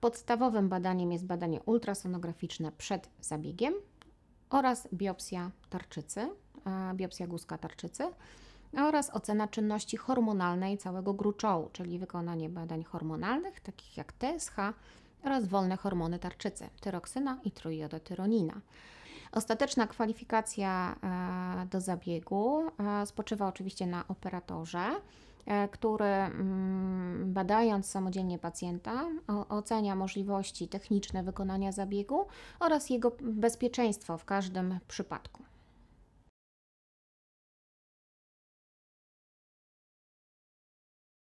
Podstawowym badaniem jest badanie ultrasonograficzne przed zabiegiem oraz biopsja tarczycy, biopsja guzka tarczycy oraz ocena czynności hormonalnej całego gruczołu, czyli wykonanie badań hormonalnych takich jak TSH oraz wolne hormony tarczycy, tyroksyna i trójiodotyronina. Ostateczna kwalifikacja e, do zabiegu e, spoczywa oczywiście na operatorze, e, który mm, badając samodzielnie pacjenta, ocenia możliwości techniczne wykonania zabiegu oraz jego bezpieczeństwo w każdym przypadku.